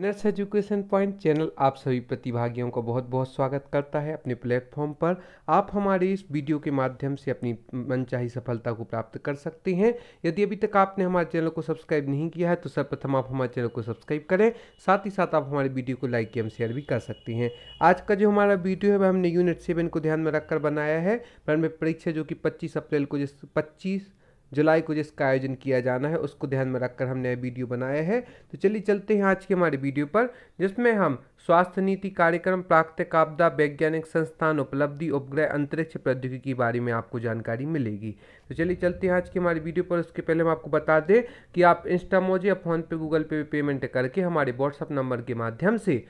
nurse education point channel आप सभी प्रतिभागियों का बहुत बहुत स्वागत करता है अपने प्लेटफॉर्म पर आप हमारे इस वीडियो के माध्यम से अपनी मनचाही सफलता को प्राप्त कर सकते हैं यदि अभी तक आपने हमारे चैनल को सब्सक्राइब नहीं किया है तो सर्वप्रथम आप हमारे चैनल को सब्सक्राइब करें साथ ही साथ आप हमारे वीडियो को लाइक एवं शेयर भी कर सकते हैं आज का जो हमारा वीडियो है वह हमने यूनिट सेवन को ध्यान में रखकर बनाया है परीक्षा जो कि पच्चीस अप्रैल को जिस पच्चीस जुलाई को जिसका आयोजन किया जाना है उसको ध्यान में रखकर हमने वीडियो बनाया है तो चलिए चलते हैं आज की हमारे वीडियो पर जिसमें हम स्वास्थ्य नीति कार्यक्रम प्राकृतिक आपदा वैज्ञानिक संस्थान उपलब्धि उपग्रह अंतरिक्ष प्रौद्योगिकी के बारे में आपको जानकारी मिलेगी तो चलिए चलते हैं आज की हमारी वीडियो पर उसके पहले हम आपको बता दें कि आप इंस्टामोज या फ़ोनपे गूगल पे पेमेंट करके हमारे व्हाट्सअप नंबर के माध्यम से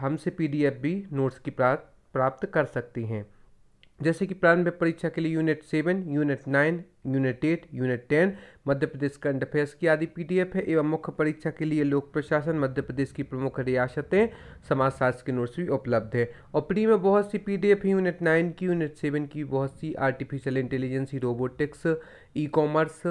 हमसे एफ भी नोट्स की प्राप्त कर सकती हैं जैसे कि प्रारंभिक परीक्षा के लिए unit seven unit nine unit eight unit ten Madhya Pradesh current affairs की आदि पीडीएफ है एवं मुख्य परीक्षा के लिए लोक प्रशासन मध्य प्रदेश की प्रमुख रियासतें समाजशास्त्र की नोट्स भी उपलब्ध है और प्री में बहुत सी पीडीएफ डी यूनिट नाइन की यूनिट सेवन की बहुत सी artificial intelligence robotics e commerce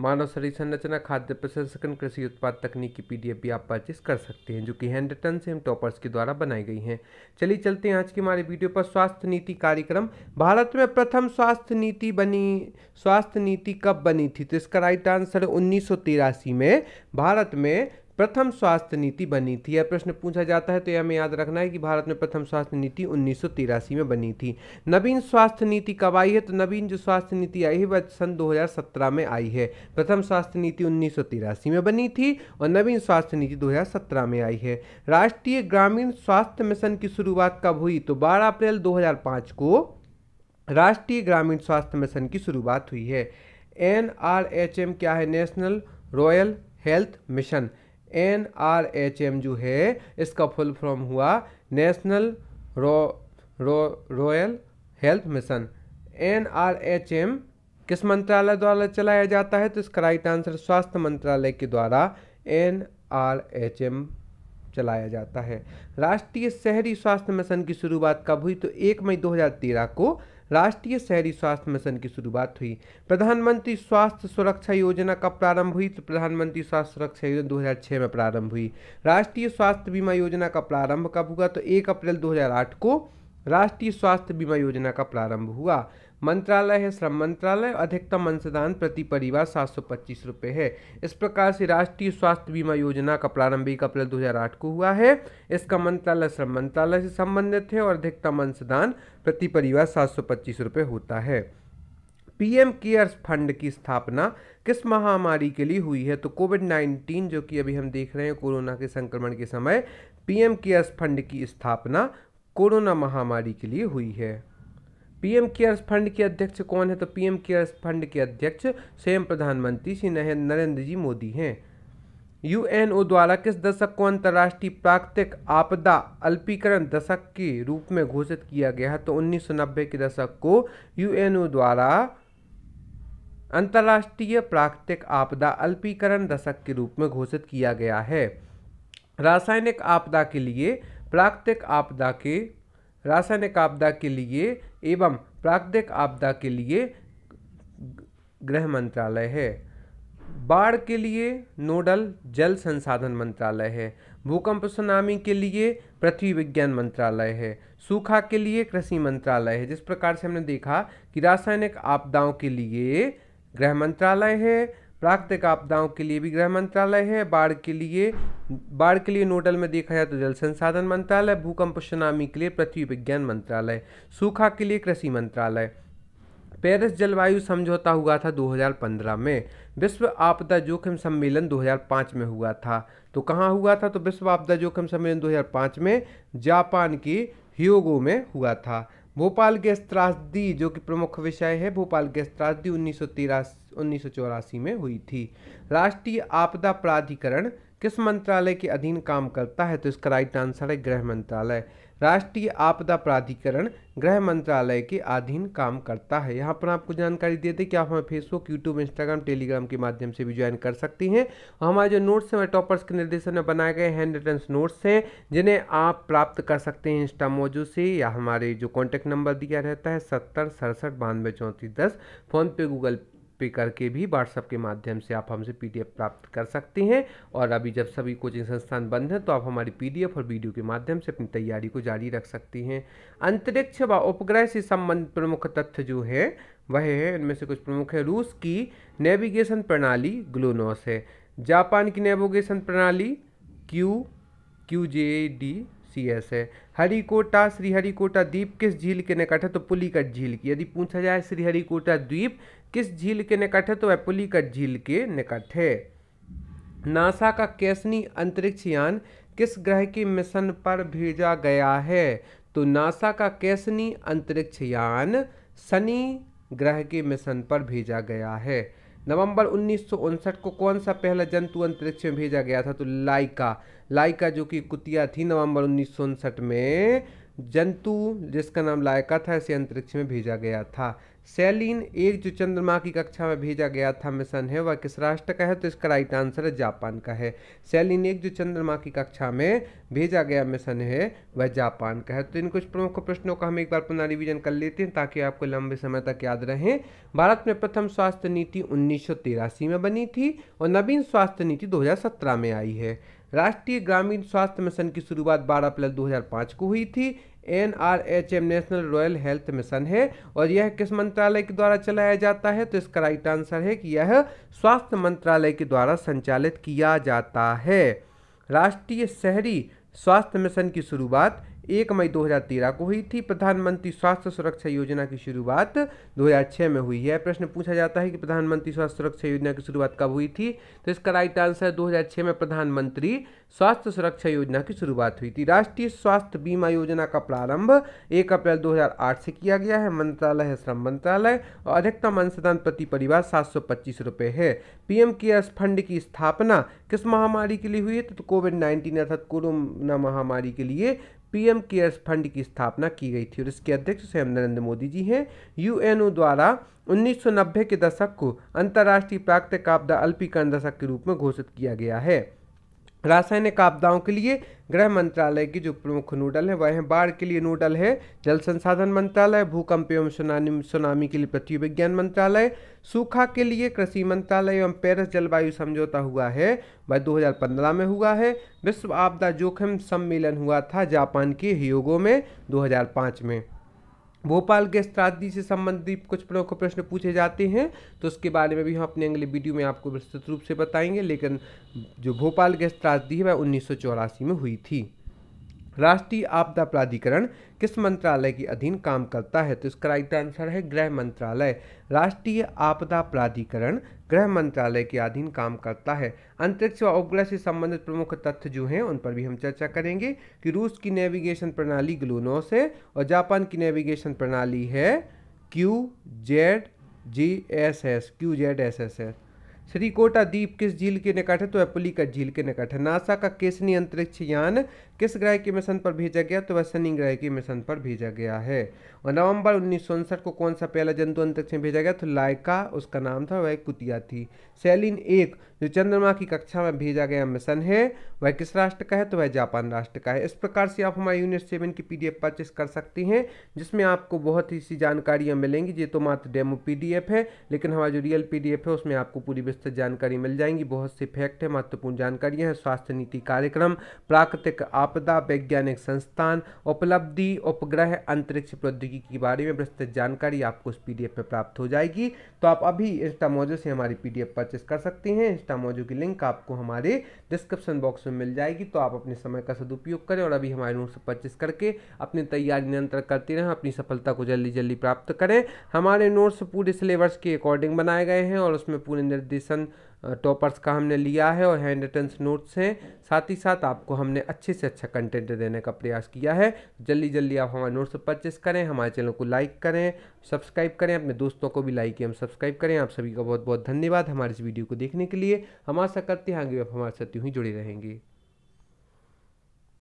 मानव शरीर संरचना खाद्य प्रसंस्करण कृषि उत्पाद तकनीकी पी एफ भी आप परचेस कर सकते हैं जो कि हैंडटन सेम टॉपर्स के द्वारा बनाई गई हैं चलिए चलते हैं आज की हमारे वीडियो पर स्वास्थ्य नीति कार्यक्रम भारत में प्रथम स्वास्थ्य नीति बनी स्वास्थ्य नीति कब बनी थी तो इसका राइट आंसर उन्नीस में भारत में प्रथम स्वास्थ्य नीति बनी थी यह प्रश्न पूछा जाता है तो यह हमें याद रखना है कि भारत में प्रथम स्वास्थ्य नीति उन्नीस में बनी थी नवीन स्वास्थ्य नीति कब आई है तो नवीन जो स्वास्थ्य नीति आई है वह सन 2017 में आई है प्रथम स्वास्थ्य नीति उन्नीस में बनी थी और नवीन स्वास्थ्य नीति 2017 में आई है राष्ट्रीय ग्रामीण स्वास्थ्य मिशन की शुरुआत कब हुई तो बारह अप्रैल दो को राष्ट्रीय ग्रामीण स्वास्थ्य मिशन की शुरुआत हुई है एन क्या है National Royal Health Mission N R H M जो है इसका फुल फॉर्म हुआ National ro ro Royal Health Mission N R H M किस मंत्रालय द्वारा चलाया जाता है तो इसका राइट आंसर स्वास्थ्य मंत्रालय के द्वारा एन आर एच एम चलाया जाता है राष्ट्रीय शहरी स्वास्थ्य मिशन की शुरुआत कब हुई तो एक मई 2013 को राष्ट्रीय शहरी स्वास्थ्य मिशन की शुरुआत हुई प्रधानमंत्री स्वास्थ्य सुरक्षा योजना कब प्रारंभ हुई तो प्रधानमंत्री स्वास्थ्य सुरक्षा योजना 2006 में प्रारंभ हुई राष्ट्रीय स्वास्थ्य बीमा योजना का प्रारंभ कब हुआ तो एक अप्रैल 2008 को राष्ट्रीय स्वास्थ्य बीमा योजना का प्रारंभ हुआ मंत्रालय है श्रम मंत्रालय अधिकतम अंशदान प्रति परिवार सात सौ पच्चीस रुपये है इस प्रकार से राष्ट्रीय स्वास्थ्य बीमा योजना का प्रारंभिक अप्रैल 2008 को हुआ है इसका मंत्रालय श्रम मंत्रालय से संबंधित है और अधिकतम अंशदान प्रति परिवार सात सौ पच्चीस रुपये होता है पीएम केयर्स फंड की स्थापना किस महामारी के लिए हुई है तो कोविड नाइन्टीन जो कि अभी हम देख रहे हैं कोरोना के संक्रमण के समय पीएम केयर्स फंड की स्थापना कोरोना महामारी के लिए हुई है पीएम केयर्स फंड के अध्यक्ष कौन है तो पीएम केयर्स फंड के अध्यक्ष स्वयं प्रधानमंत्री श्री नरेंद्र जी मोदी हैं यूएनओ द्वारा किस दशक को अंतर्राष्ट्रीय प्राकृतिक आपदा अल्पीकरण दशक के रूप में घोषित किया गया है तो नब्बे के दशक को यूएनओ द्वारा अंतर्राष्ट्रीय प्राकृतिक आपदा अल्पीकरण दशक के रूप में घोषित किया गया है रासायनिक आपदा के लिए प्राकृतिक आपदा के रासायनिक आपदा के लिए एवं प्राकृतिक आपदा के लिए गृह मंत्रालय है बाढ़ के लिए नोडल जल संसाधन मंत्रालय है भूकंप सुनामी के लिए पृथ्वी विज्ञान मंत्रालय है सूखा के लिए कृषि मंत्रालय है जिस प्रकार से हमने देखा कि रासायनिक आपदाओं के लिए गृह मंत्रालय है प्राकृतिक आपदाओं के लिए भी गृह मंत्रालय है बाढ़ के लिए बाढ़ के लिए नोडल में देखा जाए तो जल संसाधन मंत्रालय भूकंप सुनामी के लिए पृथ्वी विज्ञान मंत्रालय सूखा के लिए कृषि मंत्रालय पेरिस जलवायु समझौता हुआ था 2015 में विश्व आपदा जोखिम सम्मेलन 2005 में हुआ था तो कहाँ हुआ था तो विश्व आपदा जोखिम सम्मेलन 2005 में जापान के ह्योगो में हुआ था भोपाल गैस त्रासदी जो कि प्रमुख विषय है भोपाल गैस त्रासदी उन्नीस उन्नीस में हुई थी राष्ट्रीय आपदा प्राधिकरण किस मंत्रालय के अधीन काम करता है तो इसका राइट आंसर है गृह मंत्रालय राष्ट्रीय आपदा प्राधिकरण गृह मंत्रालय के अधीन काम करता है यहाँ पर आपको जानकारी देते कि आप हमें फेसबुक यूट्यूब इंस्टाग्राम टेलीग्राम के माध्यम से भी ज्वाइन कर सकती हैं और हमारे जो नोट्स हैं टॉपर्स के निर्देशन में बनाए गए हैंड रिटर्न नोट्स हैं जिन्हें आप प्राप्त कर सकते हैं इंस्टा मोजू से या हमारे जो कॉन्टैक्ट नंबर दिया रहता है सत्तर सड़सठ बानवे चौंतीस दस फ़ोनपे गूगल पे करके भी व्हाट्सअप के माध्यम से आप हमसे पी प्राप्त कर सकते हैं और अभी जब सभी कोचिंग संस्थान बंद हैं तो आप हमारी पी और वीडियो के माध्यम से अपनी तैयारी को जारी रख सकते हैं अंतरिक्ष व उपग्रह से संबंधित प्रमुख तथ्य जो है वह है इनमें से कुछ प्रमुख है रूस की नेविगेशन प्रणाली ग्लोनोस है जापान की नेविगेशन प्रणाली Q Q J D C S है हरिकोटा श्रीहरिकोटा द्वीप किस झील के निकट है तो पुलिकट झील की यदि पूछा जाए श्रीहरिकोटा द्वीप किस झील के निकट है तो वह पुलिकट झील के निकट है नासा का कैसनी अंतरिक्ष यान किस ग्रह के मिशन पर भेजा गया है तो नासा का कैसनी अंतरिक्ष यान शनि ग्रह के मिशन पर भेजा गया है नवंबर उन्नीस को कौन सा पहला जंतु अंतरिक्ष में भेजा गया था तो लाइका लाइका जो कि कुतिया थी नवंबर उन्नीस में जंतु जिसका नाम लायका था इसे अंतरिक्ष में भेजा गया था सेलिन एक जो चंद्रमा की कक्षा में भेजा गया था मिशन है वह किस राष्ट्र का है तो इसका राइट आंसर है जापान का है सेलिन एक जो चंद्रमा की कक्षा में भेजा गया मिशन है वह जापान का है तो इन कुछ प्रमुख प्रश्नों का हम एक बार पुनः रिवीजन कर लेते हैं ताकि आपको लंबे समय तक याद रहें भारत में प्रथम स्वास्थ्य नीति उन्नीस में बनी थी और नवीन स्वास्थ्य नीति दो में आई है राष्ट्रीय ग्रामीण स्वास्थ्य मिशन की शुरुआत 12 अप्रैल 2005 को हुई थी N R H M National Royal Health Mission है और यह किस मंत्रालय के द्वारा चलाया जाता है तो इसका राइट आंसर है कि यह स्वास्थ्य मंत्रालय के द्वारा संचालित किया जाता है राष्ट्रीय शहरी स्वास्थ्य मिशन की शुरुआत एक मई 2013 को हुई थी प्रधानमंत्री स्वास्थ्य सुरक्षा योजना की शुरुआत 2006 में हुई है प्रश्न पूछा जाता है कि प्रधानमंत्री स्वास्थ्य सुरक्षा योजना की शुरुआत कब हुई थी तो इसका राइट आंसर 2006 में प्रधानमंत्री स्वास्थ्य सुरक्षा योजना की शुरुआत हुई थी राष्ट्रीय स्वास्थ्य बीमा योजना का प्रारंभ एक अप्रैल दो से किया गया है मंत्रालय है श्रम मंत्रालय और अधिकतम अंशदान प्रति परिवार सात सौ है पीएम केयर्स फंड की स्थापना किस महामारी के लिए हुई है तो कोविड नाइन्टीन अर्थात कोरोना महामारी के लिए पीएम केयर्स फंड की स्थापना की गई थी और इसके अध्यक्ष स्वयं नरेंद्र मोदी जी हैं यूएनओ द्वारा 1990 के दशक को अंतर्राष्ट्रीय प्राकृतिक आपदा अल्पीकरण दशक के रूप में घोषित किया गया है रासायनिक आपदाओं के लिए गृह मंत्रालय की जो प्रमुख नोडल है वह बाढ़ के लिए नोडल है जल संसाधन मंत्रालय भूकंप एवं सुनामी सुनामी के लिए पृथ्वी विज्ञान मंत्रालय सूखा के लिए कृषि मंत्रालय एवं पेरिस जलवायु समझौता हुआ है वह 2015 में हुआ है विश्व आपदा जोखिम सम्मेलन हुआ था जापान के हियोगो में दो में भोपाल के त्रासदी से संबंधित कुछ प्रमुख प्रश्न पूछे जाते हैं तो उसके बारे में भी हम अपने अगले वीडियो में आपको विस्तृत रूप से बताएंगे लेकिन जो भोपाल गैस त्रासदी है वह उन्नीस में हुई थी राष्ट्रीय आपदा प्राधिकरण किस मंत्रालय के अधीन काम करता है तो इसका राइट आंसर है गृह मंत्रालय राष्ट्रीय आपदा प्राधिकरण गृह मंत्रालय के अधीन काम करता है अंतरिक्ष व उपग्रह से संबंधित प्रमुख तथ्य जो हैं उन पर भी हम चर्चा करेंगे कि रूस की नेविगेशन प्रणाली ग्लूनोस है और जापान की नेविगेशन प्रणाली है Q Z G S S Q Z S S S Shrikota द्वीप किस झील के निकट है तो एपुली का झील के निकट है नासा का केसनी अंतरिक्ष यान किस ग्रह की मिशन पर भेजा गया तो वह शनि ग्रह की मिशन पर भेजा गया है और नवंबर उन्नीस को कौन सा पहला जंतु अंतरिक्ष में भेजा गया तो लाइका उसका नाम था वह कुतिया थी सैलिन एक जो चंद्रमा की कक्षा में भेजा गया मिशन है वह किस राष्ट्र का है तो वह जापान राष्ट्र का है इस प्रकार से आप हमारे यूनिट सेवन की पी परचेस कर सकती हैं जिसमें आपको बहुत ही सी जानकारियाँ मिलेंगी ये तो मात्र डेमो पी है लेकिन हमारा जो रियल पी है उसमें आपको पूरी विस्तृत जानकारी मिल जाएंगी बहुत सी फैक्ट है महत्वपूर्ण जानकारियाँ हैं स्वास्थ्य नीति कार्यक्रम प्राकृतिक आप आपदा वैज्ञानिक संस्थान उपलब्धि उपग्रह अंतरिक्ष प्रौद्योगिकी के बारे में विस्तृत जानकारी आपको उस पीडीएफ में प्राप्त हो जाएगी तो आप अभी इंस्टामोजो से हमारी पीडीएफ परचेस कर सकते हैं इंस्टामोजो की लिंक आपको हमारे डिस्क्रिप्शन बॉक्स में मिल जाएगी तो आप अपने समय का सदुपयोग करें और अभी हमारे नोट से परचेस करके अपनी तैयारी निरंतर करते रहें अपनी सफलता को जल्दी जल्दी प्राप्त करें हमारे नोट्स पूरे सिलेबस के अकॉर्डिंग बनाए गए हैं और उसमें पूरे निर्देशन टॉपर्स का हमने लिया है और हैंड रिटर्न नोट्स हैं साथ ही साथ आपको हमने अच्छे से अच्छा कंटेंट देने का प्रयास किया है जल्दी जल्दी आप हमारे नोट्स परचेस करें हमारे चैनल को लाइक करें सब्सक्राइब करें अपने दोस्तों को भी लाइक एवं सब्सक्राइब करें आप सभी का बहुत बहुत धन्यवाद हमारे इस वीडियो को देखने के लिए हम आशा करते हैं आगे आप हमारे साथ यूँ ही जुड़े रहेंगे